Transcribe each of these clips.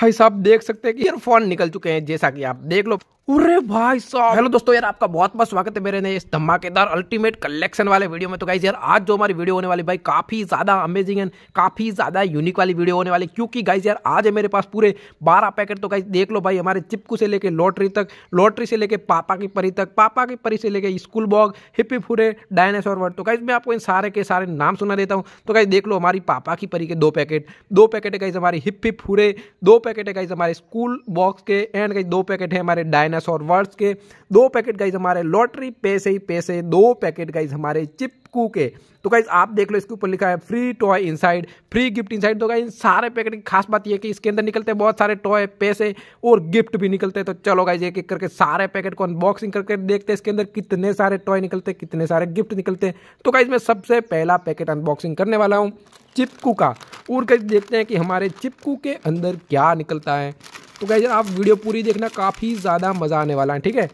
भाई साहब देख सकते हैं कि ईयरफोन निकल चुके हैं जैसा कि आप देख लो अरे भाई साहब हेलो दोस्तों यार आपका बहुत बहुत स्वागत है मेरे ने इस धमाकेदार अल्टीमेट कलेक्शन वाले वीडियो में तो गाइज यार आज जो हमारी वीडियो होने वाली भाई काफी ज्यादा अमेजिंग एंड काफी ज्यादा यूनिक वाली वीडियो होने वाली क्योंकि गाइज यार आज है मेरे पास पूरे बारह पैकेट तो गाइज देख लो भाई हमारे चिपकू से लेके लॉटरी तक लॉटरी से लेके पापा की परी तक पापा की परी से लेके स्कूल बॉग हिप्पी फूरे डायनासोर वर्ड तो गाइज मैं आपको इन सारे के सारे नाम सुना देता हूँ तो गाइज देख लो हमारी पापा की परी के दो पैकेट दो पैकेट है गाइज हमारी हिप्पी फूरे दो पैकेट है गाइज हमारे स्कूल बॉक्स के एंड गाइज दो पैकेट है हमारे डायना माइनस और वर्ड्स के दो पैकेट गाइज हमारे लॉटरी पैसे ही पैसे दो पैकेट गाइज हमारे चिपकू के तो गाइज आप देख लो इसके ऊपर लिखा है free toy inside free gift inside तो गाइज सारे पैकेट की खास बात यह कि इसके अंदर निकलते हैं बहुत सारे टॉय पैसे और गिफ्ट भी निकलते हैं तो चलो गाइज एक एक करके सारे पैकेट को अनबॉक्सिंग करके देखते हैं इसके अंदर कितने सारे टॉय निकलते हैं कितने सारे गिफ्ट निकलते हैं तो गाइज मैं सबसे पहला पैकेट अनबॉक्सिंग करने वाला हूँ चिपकू का और कर देखते हैं कि हमारे चिपकू के अंदर क्या निकलता है तो गाइज आप वीडियो पूरी देखना काफ़ी ज़्यादा मज़ा आने वाला है ठीक है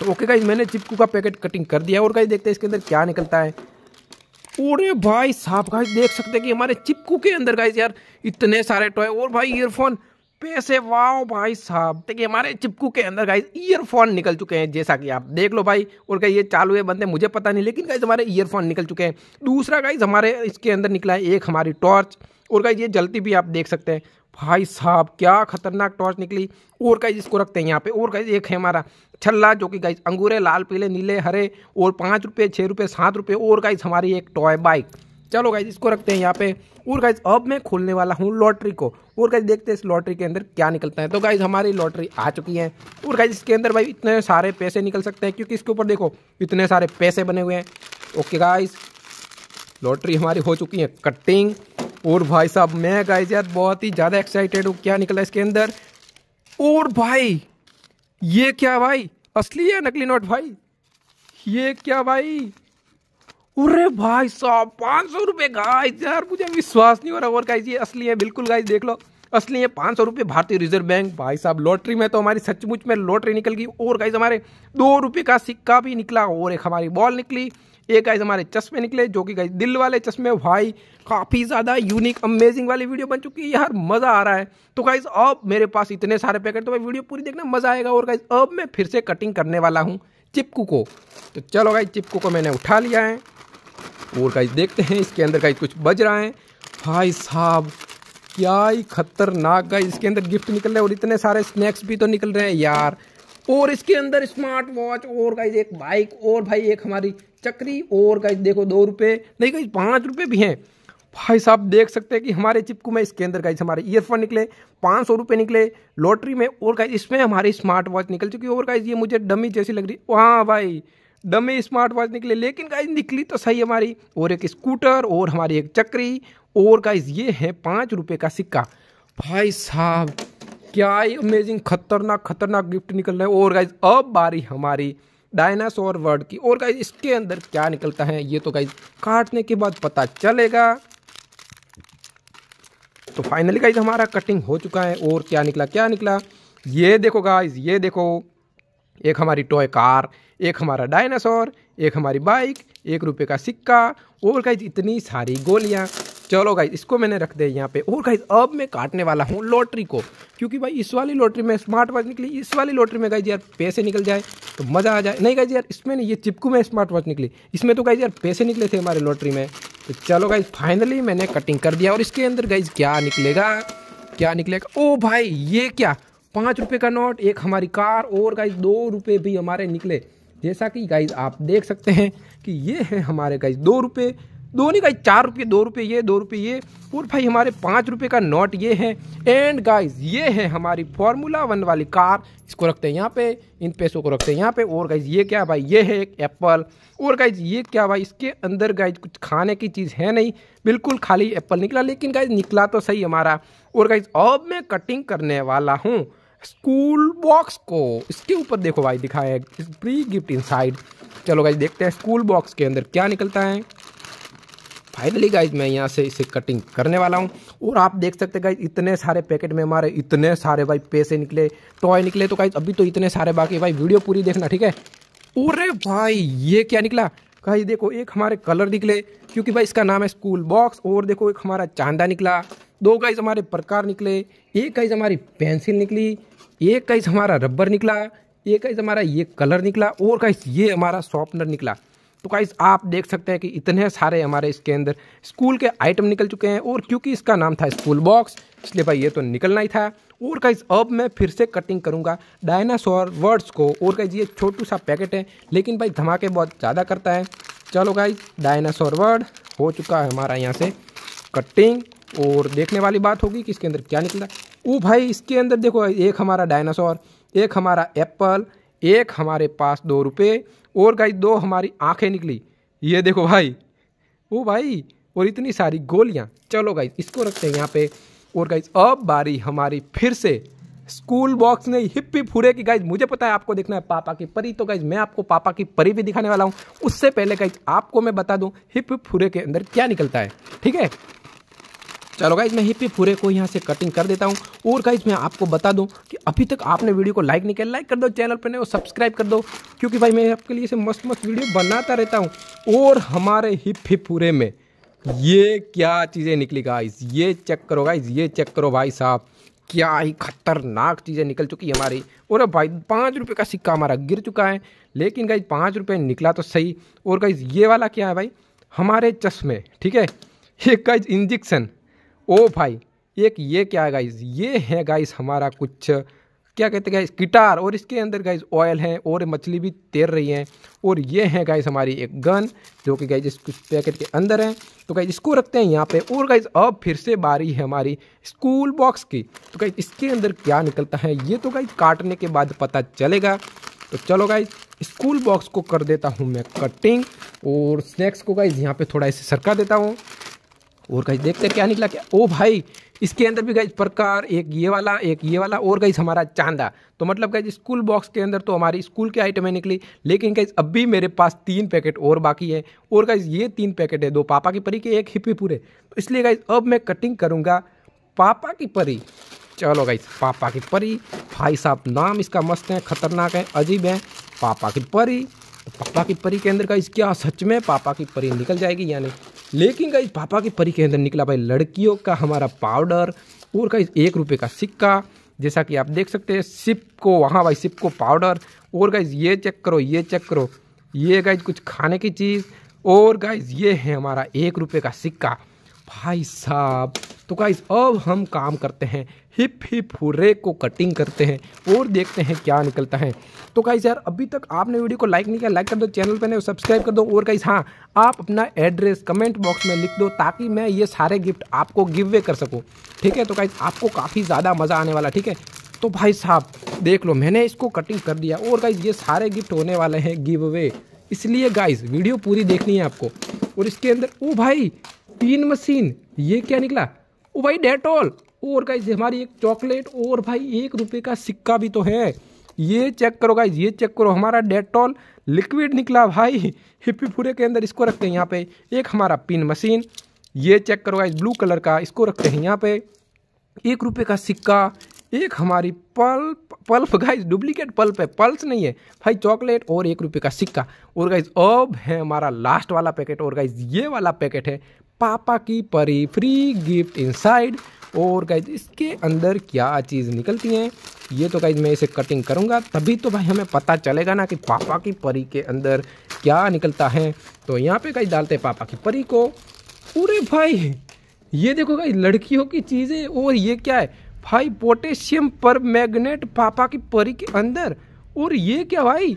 तो ओके का मैंने चिपकू का पैकेट कटिंग कर दिया और गाइज देखते हैं इसके अंदर क्या निकलता है पूरे भाई साहब गाइज देख सकते हैं कि हमारे चिपकू के अंदर गाइज यार इतने सारे टॉय और भाई ईयरफोन पैसे वाओ भाई साहब देखिए हमारे चिपकू के अंदर गाइज ईयरफोन निकल चुके हैं जैसा कि आप देख लो भाई और कहीं ये चालू है बंदे मुझे पता नहीं लेकिन गाइज हमारे ईयरफोन निकल चुके हैं दूसरा गाइज हमारे इसके अंदर निकला है एक हमारी टॉर्च और गाइज ये जलती भी आप देख सकते हैं भाई साहब क्या खतरनाक टॉर्च निकली और गाइज इसको रखते हैं यहाँ पे और गाइज एक है हमारा छल्ला जो कि गाइज अंगूरे लाल पीले नीले हरे और पाँच रुपये छः रुपये सात रुपये और गाइज हमारी एक टॉय बाइक चलो गाइज इसको रखते हैं यहाँ पे और गाइज अब मैं खोलने वाला हूँ लॉटरी को और गाइज देखते हैं इस लॉटरी के अंदर क्या निकलता है तो गाइज हमारी लॉटरी आ चुकी है और गाइज इसके अंदर भाई इतने सारे पैसे निकल सकते हैं क्योंकि इसके ऊपर देखो इतने सारे पैसे बने हुए हैं ओके गाइज लॉटरी हमारी हो चुकी है कटिंग और भाई साहब मैं गाइज यार बहुत ही ज़्यादा एक्साइटेड हूँ क्या निकला इसके अंदर और भाई ये क्या भाई असली है नकली नोट भाई ये क्या भाई अरे भाई साहब पाँच सौ रुपये गाइस यार मुझे विश्वास नहीं हो रहा और गाइस ये असली है बिल्कुल गाइस देख लो असली है पाँच सौ रुपये भारतीय रिजर्व बैंक भाई साहब लॉटरी में तो हमारी सचमुच में लॉटरी निकल गई और गाइज हमारे दो रुपये का सिक्का भी निकला और एक हमारी बॉल निकली एक गाइज हमारे चश्मे निकले जो कि गाइज दिल वाले चश्मे भाई काफ़ी ज़्यादा यूनिक अमेजिंग वाली वीडियो बन चुकी है यार मज़ा आ रहा है तो गाइज अब मेरे पास इतने सारे पैकेट तो भाई वीडियो पूरी देखना मज़ा आएगा और गाइज अब मैं फिर से कटिंग करने वाला हूँ चिपकू को तो चलो गाइस चिपकू को मैंने उठा लिया है और गाइस देखते हैं इसके अंदर गाइस कुछ बज रहा है भाई साहब क्या ही खतरनाक गाइस इसके अंदर गिफ्ट निकल रहे हैं और इतने सारे स्नैक्स भी तो निकल रहे हैं यार और इसके अंदर स्मार्ट वॉच और गाइस एक बाइक और भाई एक हमारी चक्री और गाइस देखो दो रुपये नहीं गाइज पाँच रुपये भी हैं भाई साहब देख सकते हैं कि हमारे चिपकू में इसके अंदर गाइस हमारे ईयरफोन e निकले पाँच सौ रुपये निकले लॉटरी में और गाइस इसमें हमारी स्मार्ट वॉच निकल चुकी है और गाइस ये मुझे डमी जैसी लग रही वहाँ भाई डमी स्मार्ट वॉच निकले लेकिन गाइस निकली तो सही हमारी और एक स्कूटर और हमारी एक चक्री और गाइस ये है पाँच रुपये का सिक्का भाई साहब क्या ही अमेजिंग खतरनाक खतरनाक गिफ्ट निकल रहा है और गाइज अब बारी हमारी डायनासोर वर्ड की और गाइज इसके अंदर क्या निकलता है ये तो गाइज काटने के बाद पता चलेगा तो फाइनली गाइज हमारा कटिंग हो चुका है और क्या निकला क्या निकला ये देखो गाइज ये देखो एक हमारी टॉय कार एक हमारा डायनासोर एक हमारी बाइक एक रुपये का सिक्का और गाइज इतनी सारी गोलियाँ चलो गाइज इसको मैंने रख दिया यहाँ पे और गाइज अब मैं काटने वाला हूँ लॉटरी को क्योंकि भाई इस वाली लॉटरी में स्मार्ट वॉच निकली इस वाली लॉटरी में गाइज यार पैसे निकल जाए तो मज़ा आ जाए नहीं गाइज यार इसमें नहीं ये चिपकू में स्मार्ट वॉच निकली इसमें तो गाइज यार पैसे निकले थे हमारे लॉटरी में तो चलो गाइज फाइनली मैंने कटिंग कर दिया और इसके अंदर गाइज क्या निकलेगा क्या निकलेगा ओ भाई ये क्या पाँच रुपये का नोट एक हमारी कार और गाइज दो रुपये भी हमारे निकले जैसा कि गाइज आप देख सकते हैं कि ये है हमारे गाइज दो रुपये दोनों का चार रुपये दो रुपये ये दो रुपये ये और भाई हमारे पाँच रुपये का नोट ये है एंड गाइस ये है हमारी फार्मूला वन वाली कार इसको रखते हैं यहाँ पे इन पैसों को रखते हैं यहाँ पे और गाइज ये क्या भाई ये है एक एप्पल और गाइज ये क्या भाई इसके अंदर गाइज कुछ खाने की चीज़ है नहीं बिल्कुल खाली एप्पल निकला लेकिन गाइज निकला तो सही हमारा और गाइज अब मैं कटिंग करने वाला हूँ स्कूल बॉक्स को इसके ऊपर देखो भाई दिखाया है फ्री गिफ्ट इन चलो गाइज देखते हैं स्कूल बॉक्स के अंदर क्या निकलता है फाइनली गाइज मैं यहाँ से इसे कटिंग करने वाला हूँ और आप देख सकते हैं गाइज इतने सारे पैकेट में हमारे इतने सारे भाई पैसे निकले टॉय निकले तो गाइज अभी तो इतने सारे बाकी भाई वीडियो पूरी देखना ठीक है अरे भाई ये क्या निकला गाइज देखो एक हमारे कलर निकले क्योंकि भाई इसका नाम है स्कूल बॉक्स और देखो एक हमारा चांदा निकला दो गाइज हमारे प्रकार निकले एक गाइज हमारी पेंसिल निकली एक गाइज हमारा रबर निकला एक गाइज हमारा ये कलर निकला और गाइज ये हमारा शॉर्पनर निकला तो गाइज आप देख सकते हैं कि इतने सारे हमारे इसके अंदर स्कूल के आइटम निकल चुके हैं और क्योंकि इसका नाम था स्कूल बॉक्स इसलिए भाई ये तो निकलना ही था और गाइज अब मैं फिर से कटिंग करूँगा डायनासोर वर्ड्स को और गाइज ये छोटू सा पैकेट है लेकिन भाई धमाके बहुत ज़्यादा करता है चलो गाइज डायनासोर वर्ड हो चुका है हमारा यहाँ से कटिंग और देखने वाली बात होगी कि इसके अंदर क्या निकला ओ भाई इसके अंदर देखो एक हमारा डायनासोर एक हमारा एप्पल एक हमारे पास दो रुपये और गाइज दो हमारी आंखें निकली ये देखो भाई वो भाई और इतनी सारी गोलियाँ चलो गाइज इसको रखते हैं यहाँ पे और गाइज अब बारी हमारी फिर से स्कूल बॉक्स ने हिप्पी फूरे की गाइज मुझे पता है आपको देखना है पापा की परी तो गाइज मैं आपको पापा की परी भी दिखाने वाला हूँ उससे पहले गाइज आपको मैं बता दूँ हिप फूरे के अंदर क्या निकलता है ठीक है चलो गाइज मैं हिप्पी पूरे को यहाँ से कटिंग कर देता हूँ और गाइज मैं आपको बता दूँ कि अभी तक आपने वीडियो को लाइक नहीं किया लाइक कर दो चैनल पर नहीं सब्सक्राइब कर दो क्योंकि भाई मैं आपके लिए से मस्त मस्त वीडियो बनाता रहता हूँ और हमारे हिप्पी पूरे में ये क्या चीज़ें निकली गाइज ये चेक करो गाइज ये चेक करो भाई साहब क्या ही खतरनाक चीज़ें निकल चुकी है हमारी और भाई पाँच रुपये का सिक्का हमारा गिर चुका है लेकिन गाइज पाँच रुपये निकला तो सही और गाइज ये वाला क्या है भाई हमारे चश्मे ठीक है ये गाइज इंजेक्शन ओ भाई एक ये क्या है गाइस ये है गाइस हमारा कुछ क्या कहते हैं गाइस गिटार और इसके अंदर गाइस ऑयल है और मछली भी तैर रही है और ये है गाइस हमारी एक गन जो कि गाइस इस पैकेट के अंदर है तो गाइस इसको रखते हैं यहाँ पे और गाइस अब फिर से बारी है हमारी स्कूल बॉक्स की तो गाइस इसके अंदर क्या निकलता है ये तो गाइस काटने के बाद पता चलेगा तो चलो गाइज स्कूल बॉक्स को कर देता हूँ मैं कटिंग और स्नैक्स को गाइज यहाँ पर थोड़ा इसे सरका देता हूँ और गाइस देखते हैं क्या निकला क्या ओ भाई इसके अंदर भी गाइज प्रकार एक ये वाला एक ये वाला और गाइज हमारा चांदा तो मतलब गाइज स्कूल बॉक्स के अंदर तो हमारी स्कूल की आइटमें निकली लेकिन गाइज अब भी मेरे पास तीन पैकेट और बाकी है और गाइज ये तीन पैकेट है दो पापा की परी के एक हिप्पी पूरे तो इसलिए गाइज अब मैं कटिंग करूँगा पापा की परी चलो गाइज पापा की परी भाई साहब नाम इसका मस्त है खतरनाक है अजीब है पापा की परी तो पापा की परी के अंदर इस क्या सच में पापा की परी निकल जाएगी यानी लेकिन गाइज पापा की परी के अंदर निकला भाई लड़कियों का हमारा पाउडर और गाइज एक रुपये का सिक्का जैसा कि आप देख सकते हैं सिप को वहाँ भाई सिप को पाउडर और गाइज ये चेक करो ये चेक करो ये गाइज कुछ खाने की चीज़ और गाइज ये है हमारा एक रुपये का सिक्का भाई साहब तो गाइस अब हम काम करते हैं हिप हिप हुर्रे को कटिंग करते हैं और देखते हैं क्या निकलता है तो गाइस यार अभी तक आपने वीडियो को लाइक नहीं किया लाइक कर दो चैनल पर नहीं सब्सक्राइब कर दो और गाइस हाँ आप अपना एड्रेस कमेंट बॉक्स में लिख दो ताकि मैं ये सारे गिफ्ट आपको गिव वे कर सकूँ ठीक है तो का आपको काफ़ी ज़्यादा मज़ा आने वाला ठीक है तो भाई साहब देख लो मैंने इसको कटिंग कर दिया और गाइज ये सारे गिफ्ट होने वाले हैं गिव अवे इसलिए गाइज वीडियो पूरी देखनी है आपको और इसके अंदर ओ भाई तीन मशीन ये क्या निकला भाई डेटोल और गाइज हमारी एक चॉकलेट और भाई एक रुपये का सिक्का भी तो है ये चेक करो गाइज ये चेक करो हमारा डेटॉल लिक्विड निकला भाई हिप्पी फूरे के अंदर इसको रखते हैं यहाँ पे एक हमारा पिन मशीन ये चेक करो गाइज ब्लू कलर का इसको रखते हैं यहाँ पे एक रुपये का सिक्का एक हमारी pulp pulp guys duplicate pulp है पल्स नहीं है भाई चॉकलेट और एक रुपये का सिक्का और गाइज अब है हमारा लास्ट वाला पैकेट और गाइज ये वाला पैकेट है पापा की परी फ्री गिफ्ट इनसाइड और गाइज इसके अंदर क्या चीज़ निकलती है ये तो गाइज मैं इसे कटिंग करूँगा तभी तो भाई हमें पता चलेगा ना कि पापा की परी के अंदर क्या निकलता है तो यहाँ पे गाइज डालते हैं पापा की परी को पूरे भाई ये देखो गाइज लड़कियों की चीज़ें और ये क्या है भाई पोटेशियम पर मैगनेट पापा की परी के अंदर और ये क्या भाई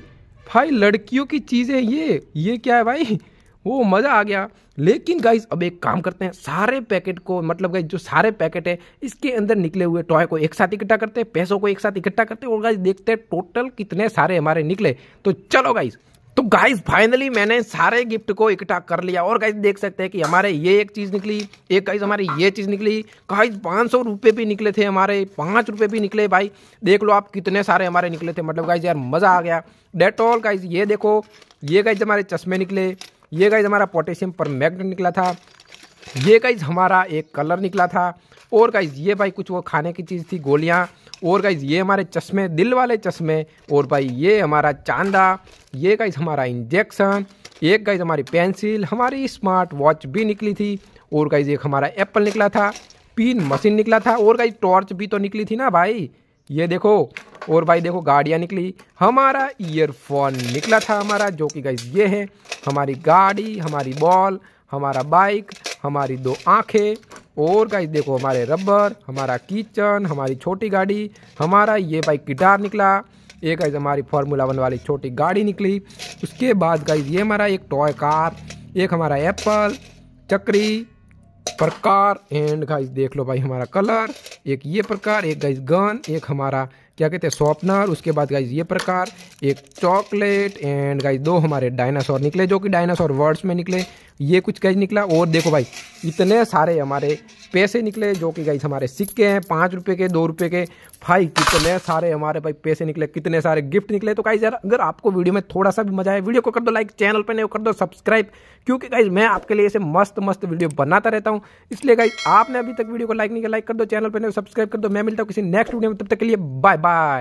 भाई लड़कियों की चीज़ें ये ये क्या है भाई वो मज़ा आ गया लेकिन गाइज अब एक काम करते हैं सारे पैकेट को मतलब गाइज जो सारे पैकेट है इसके अंदर निकले हुए टॉय को एक साथ इकट्ठा करते हैं पैसों को एक साथ इकट्ठा करते हैं और गाइज देखते हैं टोटल कितने सारे हमारे निकले तो चलो गाइज़ तो गाइज फाइनली मैंने सारे गिफ्ट को इकट्ठा कर लिया और गाइज देख सकते हैं कि हमारे ये एक चीज़ निकली एक गाइज हमारी ये चीज़ निकली गाइज पाँच सौ रुपये भी निकले थे हमारे पाँच रुपये भी निकले भाई देख लो आप कितने सारे हमारे निकले थे मतलब गाइज यार मज़ा आ गया डेटॉल गाइज ये देखो ये गाइज हमारे चश्मे निकले ये गाइज हमारा पोटेशियम पर निकला था ये गाइज हमारा एक कलर निकला था और गाइज ये भाई कुछ वो खाने की चीज़ थी गोलियाँ और गाइज ये हमारे चश्मे दिल वाले चश्मे और भाई ये हमारा चांदा ये गाइज हमारा इंजेक्शन एक गाइज हमारी पेंसिल हमारी स्मार्ट वॉच भी निकली थी और गाइज एक हमारा एप्पल निकला था पिन मशीन निकला था और गाइज टॉर्च भी तो निकली थी ना भाई ये देखो और भाई देखो गाड़ियाँ निकली हमारा ईयरफोन निकला था हमारा जो कि गाइज ये है हमारी गाड़ी हमारी बॉल हमारा बाइक हमारी दो आँखें और गाइज देखो हमारे रबर हमारा किचन हमारी छोटी गाड़ी हमारा ये बाइक गिटार निकला ये गाइज हमारी फार्मूला वन वाली छोटी गाड़ी निकली उसके बाद गाइज ये हमारा एक टॉय कार एक हमारा एप्पल चक्री प्रकार एंड गाइस देख लो भाई हमारा कलर एक ये प्रकार एक गाइस गन एक हमारा क्या कहते हैं शॉपनर उसके बाद गाइज ये प्रकार एक चॉकलेट एंड गाइज दो हमारे डायनासोर निकले जो कि डायनासोर वर्ड्स में निकले ये कुछ गाइस निकला और देखो भाई इतने सारे हमारे पैसे निकले जो कि गाइस हमारे सिक्के हैं पाँच रुपये के दो रुपये के भाई कितने सारे हमारे भाई पैसे निकले कितने सारे गिफ्ट निकले तो गाइस यार अगर आपको वीडियो में थोड़ा सा भी मजा आया वीडियो को कर दो लाइक चैनल पर नहीं कर दो सब्सक्राइब क्योंकि गाइस मैं आपके लिए ऐसे मस्त मस्त वीडियो बनाता रहता हूँ इसलिए गाइज आपने अभी तक वीडियो को लाइक नहीं किया लाइक कर दो चैनल पर नहीं सब्सक्राइब कर दो मैं मिलता हूँ किसी नेक्स्ट वीडियो में तब तक के लिए बाय बाय